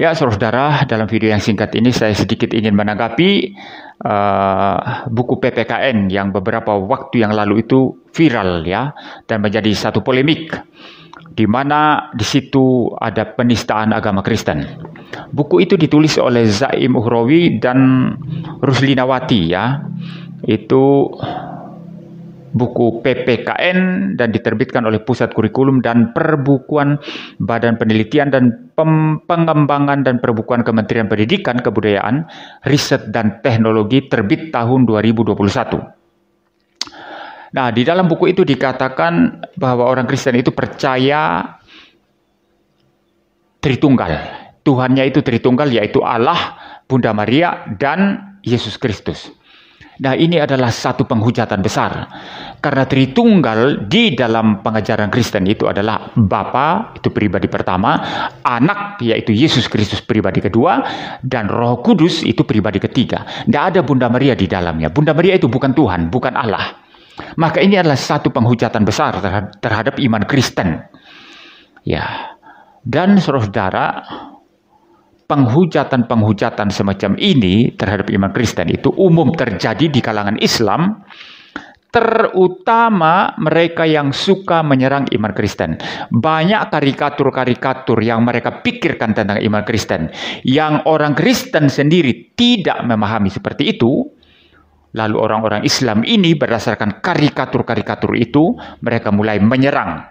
Ya, saudara, dalam video yang singkat ini saya sedikit ingin menanggapi uh, buku PPKN yang beberapa waktu yang lalu itu viral ya dan menjadi satu polemik di mana di situ ada penistaan agama Kristen. Buku itu ditulis oleh Zaim Uhrawi dan Ruslinawati ya. Itu buku PPKN dan diterbitkan oleh Pusat Kurikulum dan Perbukuan Badan Penelitian dan Pem Pengembangan dan Perbukuan Kementerian Pendidikan, Kebudayaan, Riset dan Teknologi terbit tahun 2021. Nah, di dalam buku itu dikatakan bahwa orang Kristen itu percaya Tritunggal. Ya. Tuhannya itu Tritunggal yaitu Allah, Bunda Maria dan Yesus Kristus. Nah ini adalah satu penghujatan besar. Karena Tritunggal di dalam pengajaran Kristen itu adalah Bapa itu pribadi pertama, Anak yaitu Yesus Kristus pribadi kedua, dan Roh Kudus itu pribadi ketiga. Tidak ada Bunda Maria di dalamnya. Bunda Maria itu bukan Tuhan, bukan Allah. Maka ini adalah satu penghujatan besar terhadap iman Kristen. Ya, dan saudara-saudara, penghujatan-penghujatan semacam ini terhadap iman Kristen itu umum terjadi di kalangan Islam, terutama mereka yang suka menyerang iman Kristen. Banyak karikatur-karikatur yang mereka pikirkan tentang iman Kristen, yang orang Kristen sendiri tidak memahami seperti itu. Lalu orang-orang Islam ini berdasarkan karikatur-karikatur itu, mereka mulai menyerang.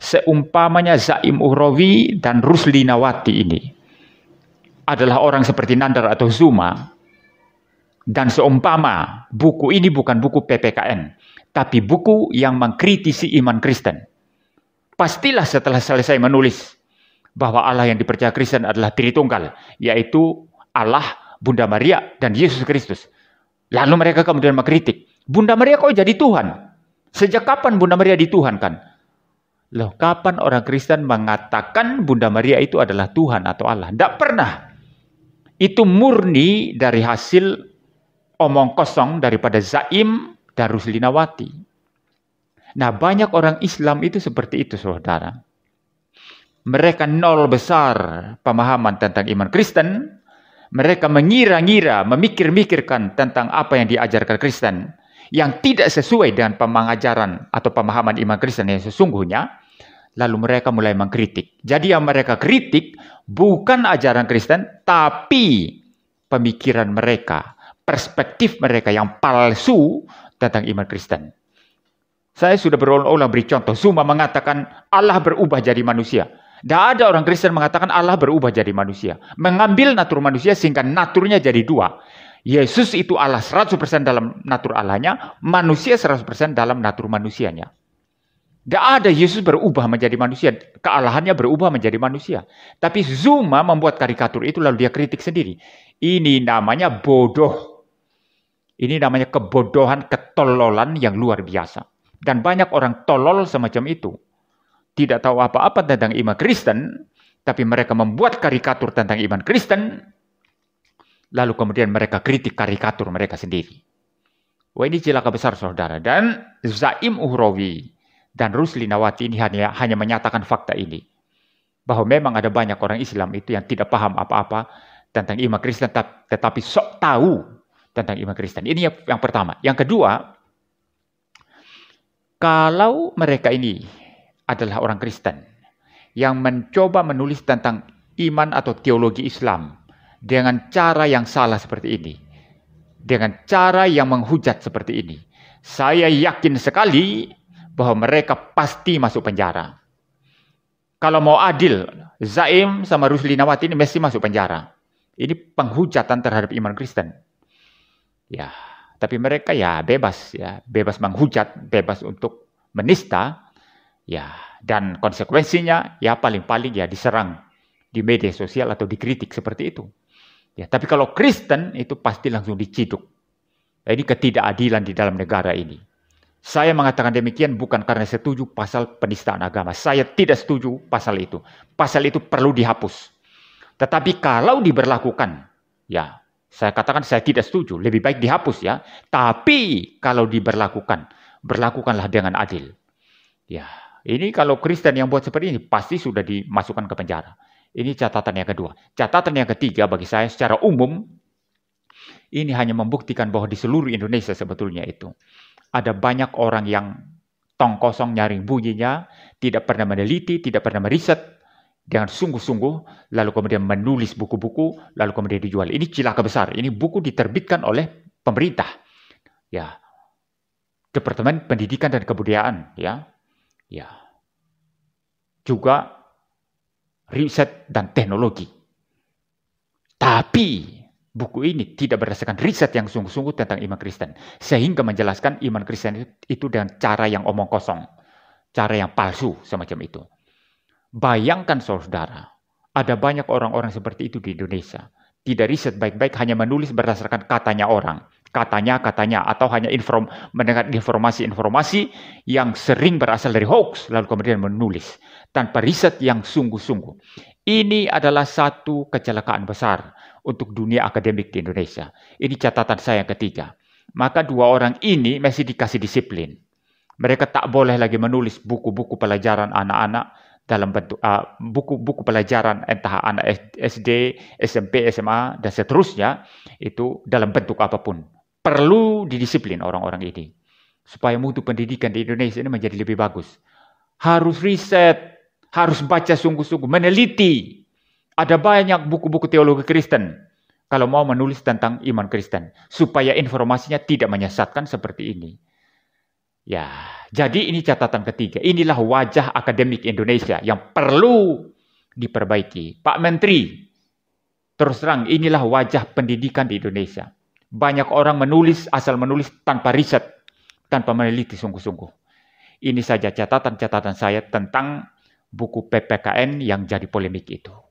Seumpamanya Zaim Uhrawi dan Rusli Nawati ini adalah orang seperti Nandar atau Zuma, dan seumpama buku ini bukan buku PPKN, tapi buku yang mengkritisi iman Kristen. Pastilah setelah selesai menulis bahwa Allah yang dipercaya Kristen adalah Tritunggal, yaitu Allah, Bunda Maria, dan Yesus Kristus. Lalu mereka kemudian mengkritik, Bunda Maria kok jadi Tuhan? Sejak kapan Bunda Maria dituhankan? Loh, kapan orang Kristen mengatakan Bunda Maria itu adalah Tuhan atau Allah? Tidak pernah itu murni dari hasil omong kosong daripada Zaim Nawati. Nah banyak orang Islam itu seperti itu saudara. Mereka nol besar pemahaman tentang iman Kristen. Mereka mengira-ngira, memikir-mikirkan tentang apa yang diajarkan Kristen. Yang tidak sesuai dengan pemangajaran atau pemahaman iman Kristen yang sesungguhnya lalu mereka mulai mengkritik. Jadi yang mereka kritik bukan ajaran Kristen, tapi pemikiran mereka, perspektif mereka yang palsu tentang iman Kristen. Saya sudah berulang-ulang beri contoh. Zuma mengatakan Allah berubah jadi manusia. Tidak ada orang Kristen mengatakan Allah berubah jadi manusia. Mengambil natur manusia sehingga naturnya jadi dua. Yesus itu Allah 100% dalam natur Allahnya, manusia 100% dalam natur manusianya. Tidak ada Yesus berubah menjadi manusia. Kealahannya berubah menjadi manusia. Tapi Zuma membuat karikatur itu lalu dia kritik sendiri. Ini namanya bodoh. Ini namanya kebodohan, ketololan yang luar biasa. Dan banyak orang tolol semacam itu. Tidak tahu apa-apa tentang iman Kristen. Tapi mereka membuat karikatur tentang iman Kristen. Lalu kemudian mereka kritik karikatur mereka sendiri. Wah ini celaka besar saudara. Dan Zaim Uhrawi dan Rusli Nawati ini hanya, hanya menyatakan fakta ini. Bahwa memang ada banyak orang Islam itu yang tidak paham apa-apa tentang iman Kristen tetapi sok tahu tentang iman Kristen. Ini yang pertama. Yang kedua, kalau mereka ini adalah orang Kristen yang mencoba menulis tentang iman atau teologi Islam dengan cara yang salah seperti ini, dengan cara yang menghujat seperti ini, saya yakin sekali bahwa mereka pasti masuk penjara. Kalau mau adil, Zaim sama Rusli Nawati ini mesti masuk penjara. Ini penghujatan terhadap iman Kristen. Ya, tapi mereka ya bebas ya, bebas menghujat, bebas untuk menista. Ya, dan konsekuensinya ya paling-paling ya diserang di media sosial atau dikritik seperti itu. Ya, tapi kalau Kristen itu pasti langsung diciduk. Nah, ini ketidakadilan di dalam negara ini. Saya mengatakan demikian bukan karena setuju pasal penistaan agama. Saya tidak setuju pasal itu. Pasal itu perlu dihapus. Tetapi kalau diberlakukan, ya saya katakan saya tidak setuju. Lebih baik dihapus ya. Tapi kalau diberlakukan, berlakukanlah dengan adil. Ya, ini kalau Kristen yang buat seperti ini pasti sudah dimasukkan ke penjara. Ini catatan yang kedua. Catatan yang ketiga bagi saya secara umum ini hanya membuktikan bahwa di seluruh Indonesia sebetulnya itu ada banyak orang yang tong kosong nyaring bunyinya, tidak pernah meneliti, tidak pernah meriset dengan sungguh-sungguh, lalu kemudian menulis buku-buku, lalu kemudian dijual. Ini cilaka besar. Ini buku diterbitkan oleh pemerintah. Ya. Departemen Pendidikan dan Kebudayaan, ya. Ya. Juga riset dan teknologi. Tapi buku ini tidak berdasarkan riset yang sungguh-sungguh tentang iman Kristen, sehingga menjelaskan iman Kristen itu dengan cara yang omong kosong, cara yang palsu semacam itu. Bayangkan saudara, ada banyak orang-orang seperti itu di Indonesia. Tidak riset baik-baik, hanya menulis berdasarkan katanya orang katanya-katanya atau hanya inform, mendengar informasi-informasi yang sering berasal dari hoax lalu kemudian menulis tanpa riset yang sungguh-sungguh. Ini adalah satu kecelakaan besar untuk dunia akademik di Indonesia. Ini catatan saya yang ketiga. Maka dua orang ini masih dikasih disiplin. Mereka tak boleh lagi menulis buku-buku pelajaran anak-anak dalam bentuk buku ah, buku-buku pelajaran entah anak SD, SMP, SMA dan seterusnya itu dalam bentuk apapun perlu didisiplin orang-orang ini supaya mutu pendidikan di Indonesia ini menjadi lebih bagus. Harus riset, harus baca sungguh-sungguh, meneliti. Ada banyak buku-buku teologi Kristen kalau mau menulis tentang iman Kristen supaya informasinya tidak menyesatkan seperti ini. Ya, jadi ini catatan ketiga. Inilah wajah akademik Indonesia yang perlu diperbaiki. Pak Menteri, terus terang inilah wajah pendidikan di Indonesia. Banyak orang menulis asal menulis tanpa riset, tanpa meneliti sungguh-sungguh. Ini saja catatan-catatan saya tentang buku PPKN yang jadi polemik itu.